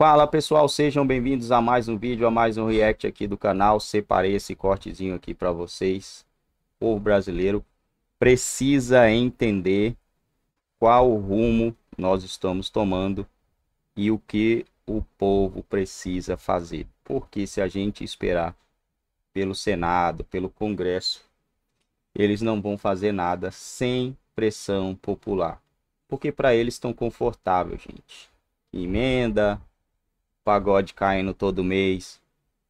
Fala pessoal, sejam bem-vindos a mais um vídeo, a mais um react aqui do canal. Separei esse cortezinho aqui para vocês. O povo brasileiro precisa entender qual o rumo nós estamos tomando e o que o povo precisa fazer. Porque se a gente esperar pelo Senado, pelo Congresso, eles não vão fazer nada sem pressão popular. Porque para eles estão confortáveis, gente. Emenda, pagode caindo todo mês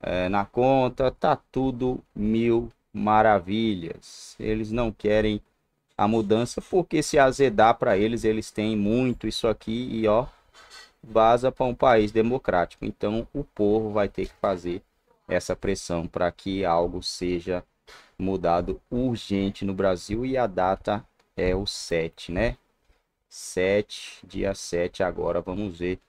é, na conta, tá tudo mil maravilhas. Eles não querem a mudança porque se azedar para eles, eles têm muito isso aqui e ó, vaza para um país democrático. Então o povo vai ter que fazer essa pressão para que algo seja mudado urgente no Brasil e a data é o 7, né? 7, dia 7 agora, vamos ver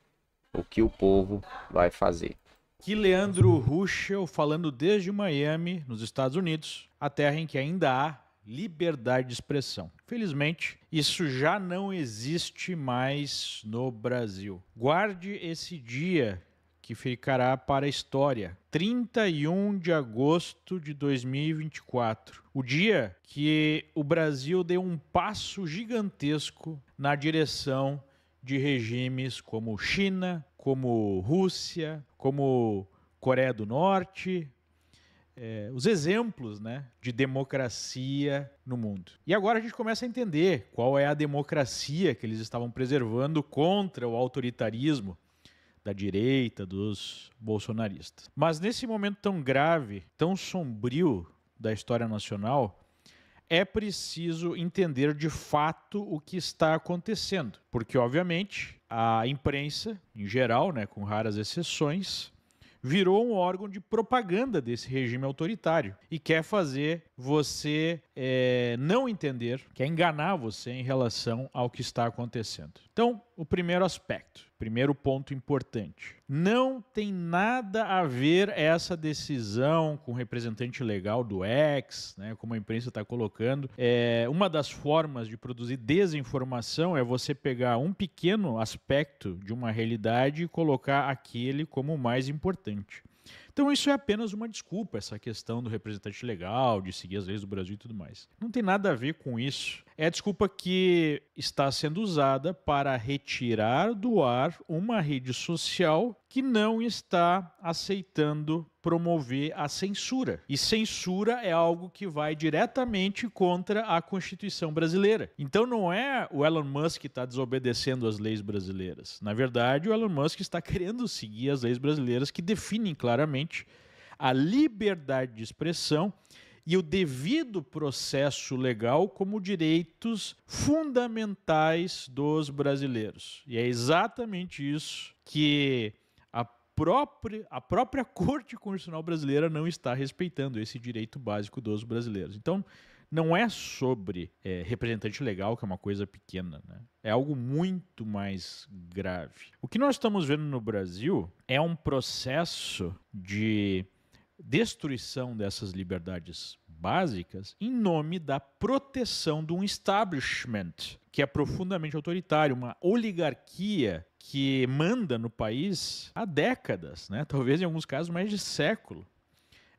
o que o povo vai fazer. Que Leandro Ruschel falando desde Miami, nos Estados Unidos, a terra em que ainda há liberdade de expressão. Felizmente, isso já não existe mais no Brasil. Guarde esse dia que ficará para a história. 31 de agosto de 2024. O dia que o Brasil deu um passo gigantesco na direção de regimes como China, como Rússia, como Coreia do Norte, é, os exemplos né, de democracia no mundo. E agora a gente começa a entender qual é a democracia que eles estavam preservando contra o autoritarismo da direita, dos bolsonaristas. Mas nesse momento tão grave, tão sombrio da história nacional, é preciso entender de fato o que está acontecendo, porque obviamente a imprensa, em geral, né, com raras exceções, virou um órgão de propaganda desse regime autoritário e quer fazer você é, não entender, quer é enganar você em relação ao que está acontecendo. Então, o primeiro aspecto, primeiro ponto importante: não tem nada a ver essa decisão com o representante legal do ex, né, como a imprensa está colocando. É, uma das formas de produzir desinformação é você pegar um pequeno aspecto de uma realidade e colocar aquele como o mais importante. Então isso é apenas uma desculpa, essa questão do representante legal, de seguir as leis do Brasil e tudo mais. Não tem nada a ver com isso é a desculpa que está sendo usada para retirar do ar uma rede social que não está aceitando promover a censura. E censura é algo que vai diretamente contra a Constituição brasileira. Então não é o Elon Musk que está desobedecendo as leis brasileiras. Na verdade, o Elon Musk está querendo seguir as leis brasileiras que definem claramente a liberdade de expressão e o devido processo legal como direitos fundamentais dos brasileiros. E é exatamente isso que a própria, a própria Corte Constitucional Brasileira não está respeitando, esse direito básico dos brasileiros. Então, não é sobre é, representante legal, que é uma coisa pequena, né? É algo muito mais grave. O que nós estamos vendo no Brasil é um processo de destruição dessas liberdades básicas em nome da proteção de um establishment que é profundamente autoritário, uma oligarquia que manda no país há décadas, né? talvez em alguns casos mais de século.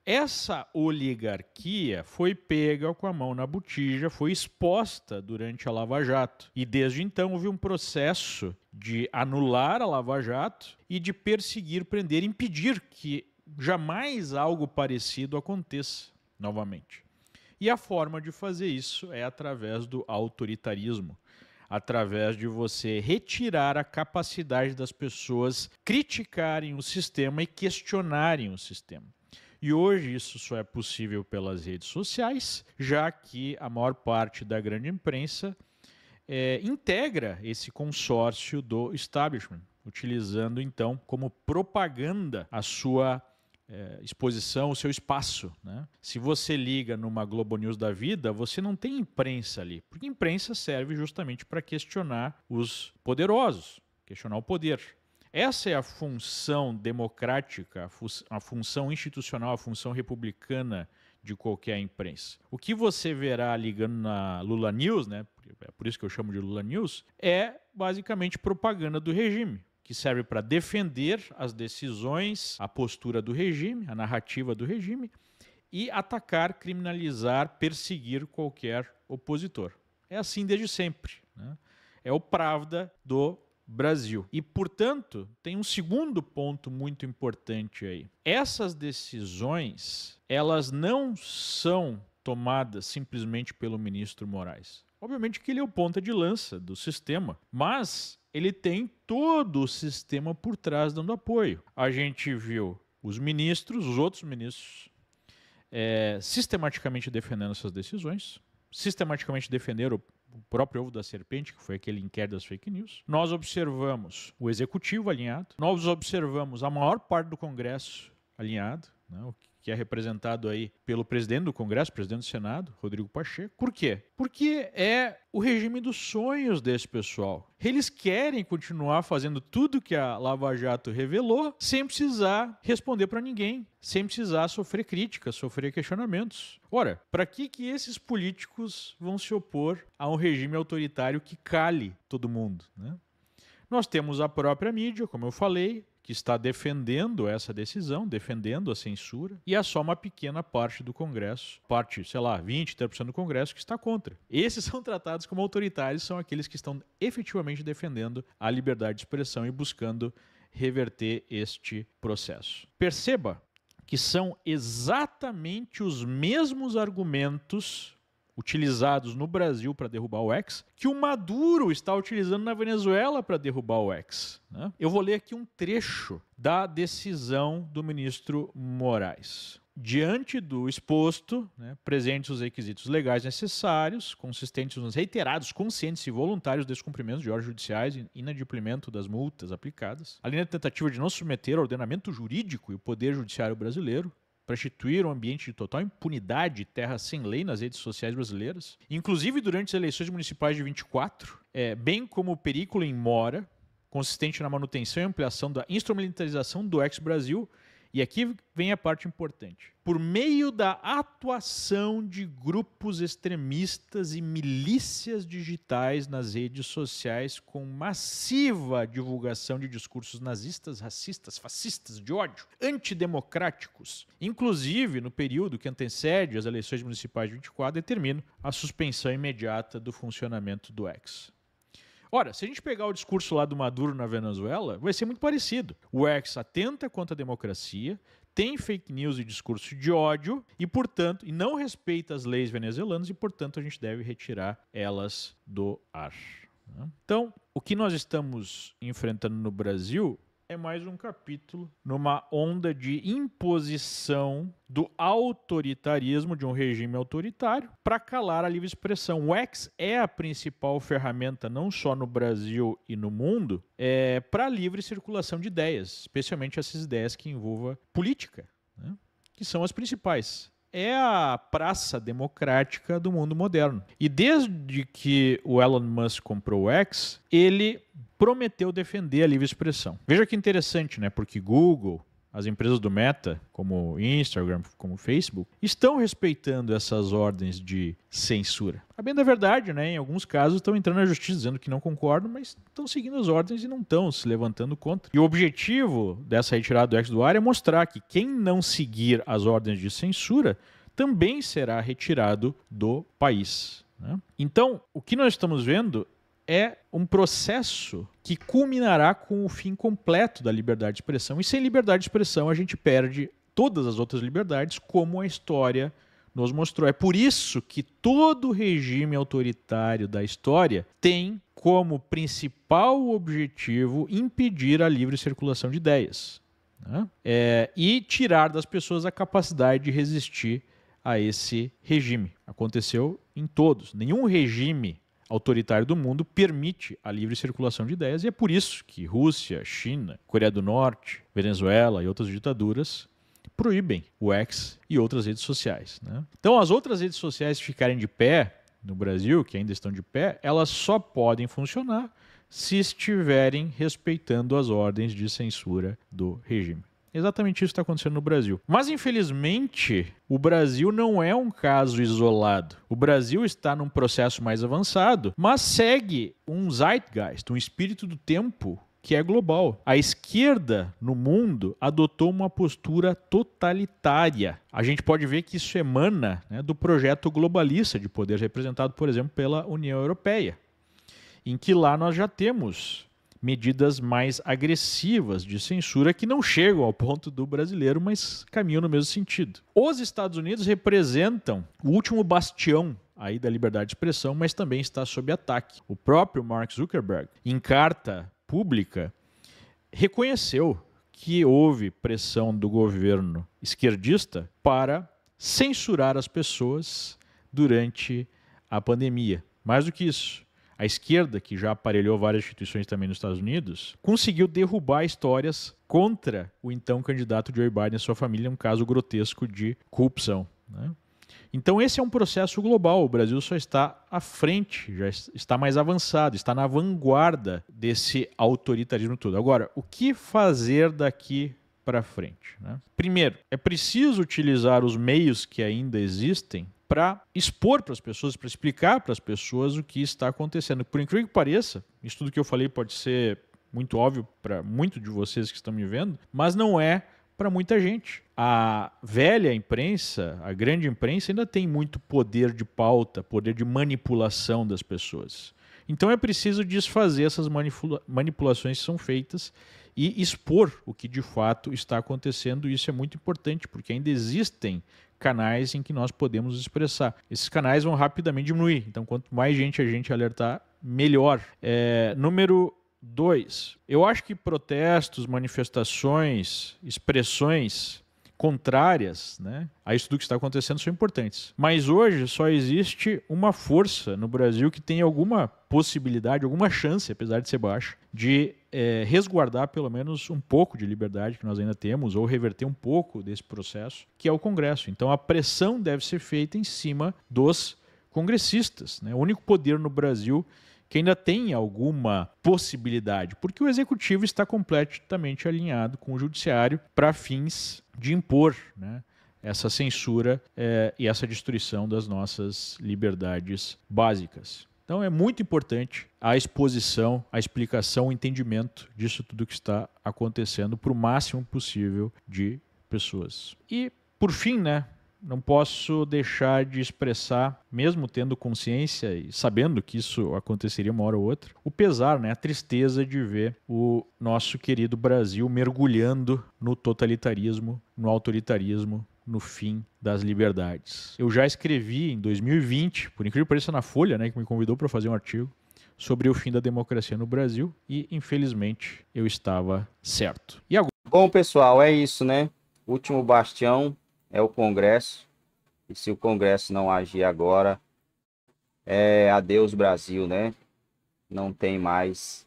Essa oligarquia foi pega com a mão na botija, foi exposta durante a Lava Jato. E desde então houve um processo de anular a Lava Jato e de perseguir, prender, impedir que jamais algo parecido aconteça novamente. E a forma de fazer isso é através do autoritarismo através de você retirar a capacidade das pessoas criticarem o sistema e questionarem o sistema. E hoje isso só é possível pelas redes sociais, já que a maior parte da grande imprensa é, integra esse consórcio do establishment, utilizando então como propaganda a sua é, exposição, o seu espaço. Né? Se você liga numa Globo News da vida, você não tem imprensa ali, porque imprensa serve justamente para questionar os poderosos, questionar o poder. Essa é a função democrática, a, fu a função institucional, a função republicana de qualquer imprensa. O que você verá ligando na Lula News, né? É por isso que eu chamo de Lula News, é basicamente propaganda do regime que serve para defender as decisões, a postura do regime, a narrativa do regime, e atacar, criminalizar, perseguir qualquer opositor. É assim desde sempre. Né? É o Pravda do Brasil. E, portanto, tem um segundo ponto muito importante aí. Essas decisões, elas não são tomadas simplesmente pelo ministro Moraes. Obviamente que ele é o ponta de lança do sistema, mas ele tem todo o sistema por trás dando apoio. A gente viu os ministros, os outros ministros, é, sistematicamente defendendo essas decisões, sistematicamente defender o próprio ovo da serpente, que foi aquele inquérito das fake news. Nós observamos o executivo alinhado, nós observamos a maior parte do Congresso alinhado, né, o que que é representado aí pelo presidente do Congresso, presidente do Senado, Rodrigo Pacheco. Por quê? Porque é o regime dos sonhos desse pessoal. Eles querem continuar fazendo tudo que a Lava Jato revelou, sem precisar responder para ninguém, sem precisar sofrer críticas, sofrer questionamentos. Ora, para que que esses políticos vão se opor a um regime autoritário que cale todo mundo, né? Nós temos a própria mídia, como eu falei, que está defendendo essa decisão, defendendo a censura, e é só uma pequena parte do Congresso, parte, sei lá, 20, 30% do Congresso que está contra. Esses são tratados como autoritários, são aqueles que estão efetivamente defendendo a liberdade de expressão e buscando reverter este processo. Perceba que são exatamente os mesmos argumentos utilizados no Brasil para derrubar o ex que o Maduro está utilizando na Venezuela para derrubar o ex Né? Eu vou ler aqui um trecho da decisão do ministro Moraes. Diante do exposto, né, presentes os requisitos legais necessários, consistentes nos reiterados, conscientes e voluntários descumprimentos de ordens judiciais e inadimplimento das multas aplicadas, além da tentativa de não submeter ao ordenamento jurídico e o poder judiciário brasileiro, para instituir um ambiente de total impunidade e terra sem lei nas redes sociais brasileiras, inclusive durante as eleições municipais de 24, é, bem como o perículo em mora, consistente na manutenção e ampliação da instrumentalização do ex-Brasil e aqui vem a parte importante. Por meio da atuação de grupos extremistas e milícias digitais nas redes sociais, com massiva divulgação de discursos nazistas, racistas, fascistas, de ódio, antidemocráticos, inclusive no período que antecede as eleições municipais de 24, determina a suspensão imediata do funcionamento do Ex. Ora, se a gente pegar o discurso lá do Maduro na Venezuela, vai ser muito parecido. O ex atenta contra a democracia, tem fake news e discurso de ódio e, portanto, e não respeita as leis venezuelanas e, portanto, a gente deve retirar elas do ar. Né? Então, o que nós estamos enfrentando no Brasil é mais um capítulo numa onda de imposição do autoritarismo de um regime autoritário para calar a livre expressão. O X é a principal ferramenta não só no Brasil e no mundo é para livre circulação de ideias, especialmente essas ideias que envolvam política, né? que são as principais é a praça democrática do mundo moderno. E desde que o Elon Musk comprou o X, ele prometeu defender a livre expressão. Veja que interessante, né? Porque Google, as empresas do Meta, como Instagram, como Facebook, estão respeitando essas ordens de censura. A bem da verdade, né, em alguns casos estão entrando na justiça dizendo que não concordam, mas estão seguindo as ordens e não estão se levantando contra. E o objetivo dessa retirada do X do ar é mostrar que quem não seguir as ordens de censura também será retirado do país. Né? Então, o que nós estamos vendo é um processo que culminará com o fim completo da liberdade de expressão. E sem liberdade de expressão, a gente perde todas as outras liberdades, como a história nos mostrou. É por isso que todo regime autoritário da história tem como principal objetivo impedir a livre circulação de ideias né? é, e tirar das pessoas a capacidade de resistir a esse regime. Aconteceu em todos. Nenhum regime autoritário do mundo permite a livre circulação de ideias, e é por isso que Rússia, China, Coreia do Norte, Venezuela e outras ditaduras proíbem o X e outras redes sociais. Né? Então, as outras redes sociais ficarem de pé no Brasil, que ainda estão de pé, elas só podem funcionar se estiverem respeitando as ordens de censura do regime. Exatamente isso está acontecendo no Brasil. Mas, infelizmente, o Brasil não é um caso isolado. O Brasil está num processo mais avançado, mas segue um zeitgeist, um espírito do tempo que é global. A esquerda no mundo adotou uma postura totalitária. A gente pode ver que isso emana né, do projeto globalista de poder representado, por exemplo, pela União Europeia, em que lá nós já temos medidas mais agressivas de censura que não chegam ao ponto do brasileiro, mas caminham no mesmo sentido. Os Estados Unidos representam o último bastião aí da liberdade de expressão, mas também está sob ataque. O próprio Mark Zuckerberg, em carta pública, reconheceu que houve pressão do governo esquerdista para censurar as pessoas durante a pandemia. Mais do que isso, a esquerda, que já aparelhou várias instituições também nos Estados Unidos, conseguiu derrubar histórias contra o então candidato Joe Biden e sua família, um caso grotesco de corrupção. Né? Então, esse é um processo global. O Brasil só está à frente, já está mais avançado, está na vanguarda desse autoritarismo todo. Agora, o que fazer daqui para frente? Né? Primeiro, é preciso utilizar os meios que ainda existem para expor para as pessoas, para explicar para as pessoas o que está acontecendo. Por incrível que pareça, isso tudo que eu falei pode ser muito óbvio para muito de vocês que estão me vendo, mas não é para muita gente. A velha imprensa, a grande imprensa, ainda tem muito poder de pauta, poder de manipulação das pessoas. Então é preciso desfazer essas manipula manipulações que são feitas e expor o que de fato está acontecendo. Isso é muito importante, porque ainda existem canais em que nós podemos expressar. Esses canais vão rapidamente diminuir, então quanto mais gente a gente alertar, melhor. É, número dois, Eu acho que protestos, manifestações, expressões contrárias né, a isso do que está acontecendo são importantes. Mas hoje só existe uma força no Brasil que tem alguma possibilidade, alguma chance, apesar de ser baixa, de é, resguardar pelo menos um pouco de liberdade que nós ainda temos, ou reverter um pouco desse processo, que é o Congresso. Então a pressão deve ser feita em cima dos congressistas. Né? O único poder no Brasil que ainda tem alguma possibilidade, porque o executivo está completamente alinhado com o judiciário para fins de impor, né? essa censura é, e essa destruição das nossas liberdades básicas. Então é muito importante a exposição, a explicação, o entendimento disso tudo que está acontecendo para o máximo possível de pessoas. E por fim, né, não posso deixar de expressar, mesmo tendo consciência e sabendo que isso aconteceria uma hora ou outra, o pesar, né, a tristeza de ver o nosso querido Brasil mergulhando no totalitarismo, no autoritarismo, no fim das liberdades. Eu já escrevi em 2020, por incrível que pareça na Folha, né, que me convidou para fazer um artigo sobre o fim da democracia no Brasil e infelizmente eu estava certo. E agora... Bom, pessoal, é isso, né? Último bastião é o Congresso. E se o Congresso não agir agora, é adeus Brasil, né? Não tem mais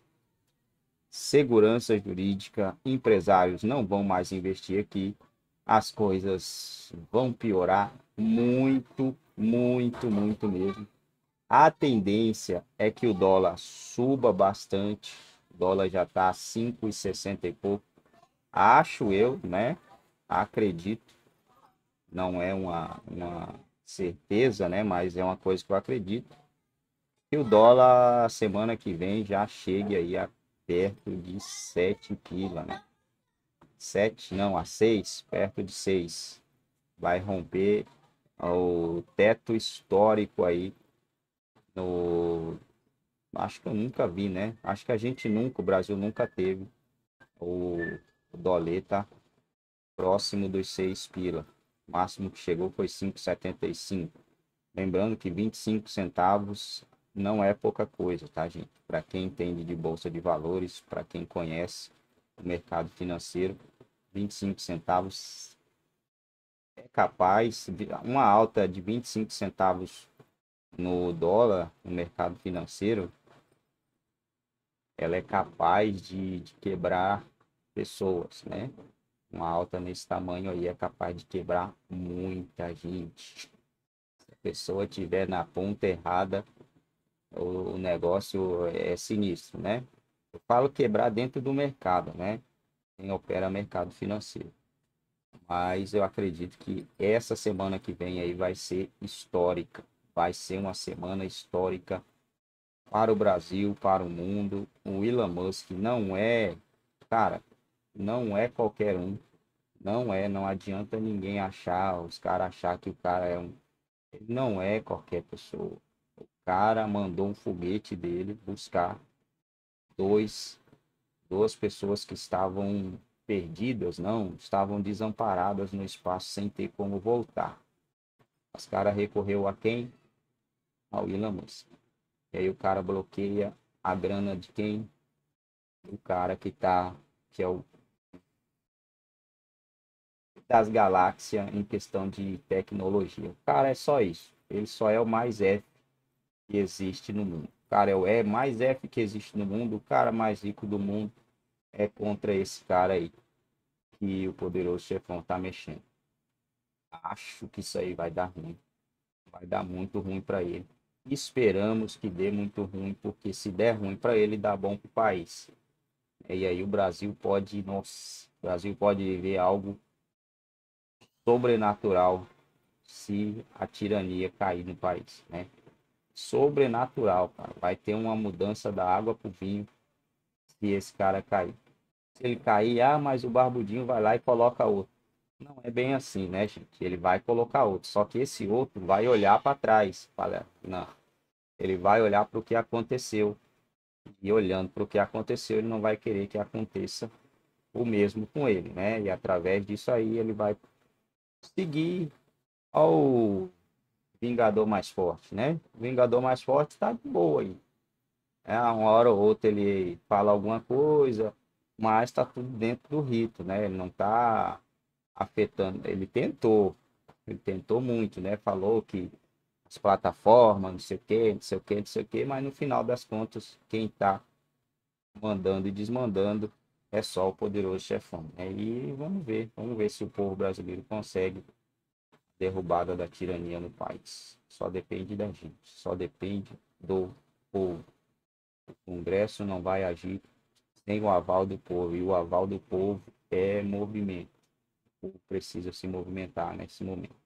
segurança jurídica, empresários não vão mais investir aqui, as coisas vão piorar muito, muito, muito mesmo. A tendência é que o dólar suba bastante. O dólar já está 5,60 e pouco. Acho eu, né? Acredito não é uma, uma certeza, né? Mas é uma coisa que eu acredito. E o dólar semana que vem já chegue aí a perto de 7 pila, né? 7, não, a 6, perto de 6. Vai romper o teto histórico aí no acho que eu nunca vi, né? Acho que a gente nunca, o Brasil nunca teve o, doleta tá próximo dos 6 pila. O máximo que chegou foi 5,75. Lembrando que 25 centavos não é pouca coisa, tá, gente? Para quem entende de bolsa de valores, para quem conhece o mercado financeiro, 25 centavos é capaz, uma alta de 25 centavos no dólar, no mercado financeiro, ela é capaz de, de quebrar pessoas, né? uma alta nesse tamanho aí é capaz de quebrar muita gente. Se a pessoa tiver na ponta errada, o, negócio é sinistro, né? Eu falo quebrar dentro do mercado, né? Quem opera mercado financeiro. Mas eu acredito que essa semana que vem aí vai ser histórica. Vai ser uma semana histórica para o Brasil, para o mundo. O Elon Musk não é, cara, não é qualquer um. Não é, não adianta ninguém achar, os caras achar que o cara é um. Ele não é qualquer pessoa. O cara mandou um foguete dele buscar dois, duas pessoas que estavam perdidas, não, estavam desamparadas no espaço sem ter como voltar. Os cara recorreu a quem? Ao Elon Musk. E aí o cara bloqueia a grana de quem? O cara que tá, que é o das galáxias em questão de tecnologia. O cara é só isso. Ele só é o mais F que existe no mundo. O cara é o E mais F que existe no mundo. O cara mais rico do mundo é contra esse cara aí que o poderoso chefão tá mexendo. Acho que isso aí vai dar ruim. Vai dar muito ruim para ele. Esperamos que dê muito ruim, porque se der ruim para ele, dá bom para o país. E aí o Brasil pode, nossa, o Brasil pode ver algo sobrenatural se a tirania cair no país, né? Sobrenatural, cara. Vai ter uma mudança da água pro vinho se esse cara cair. Se ele cair, ah, mas o barbudinho vai lá e coloca outro. Não é bem assim, né, gente? Ele vai colocar outro. Só que esse outro vai olhar para trás. Fala, não. Ele vai olhar para o que aconteceu. E olhando para o que aconteceu, ele não vai querer que aconteça o mesmo com ele, né? E através disso aí ele vai seguir ao Vingador mais forte, né? O Vingador mais forte está de boa aí. É, uma hora ou outra ele fala alguma coisa, mas está tudo dentro do rito, né? Ele não está afetando. Ele tentou, ele tentou muito, né? Falou que as plataformas, não sei o que, não sei o que, não sei o que, mas no final das contas, quem está mandando e desmandando é só o poderoso chefão. Né? E vamos ver, vamos ver se o povo brasileiro consegue derrubada da tirania no país. Só depende da gente, só depende do povo. O Congresso não vai agir sem o aval do povo, e o aval do povo é movimento. O povo precisa se movimentar nesse momento.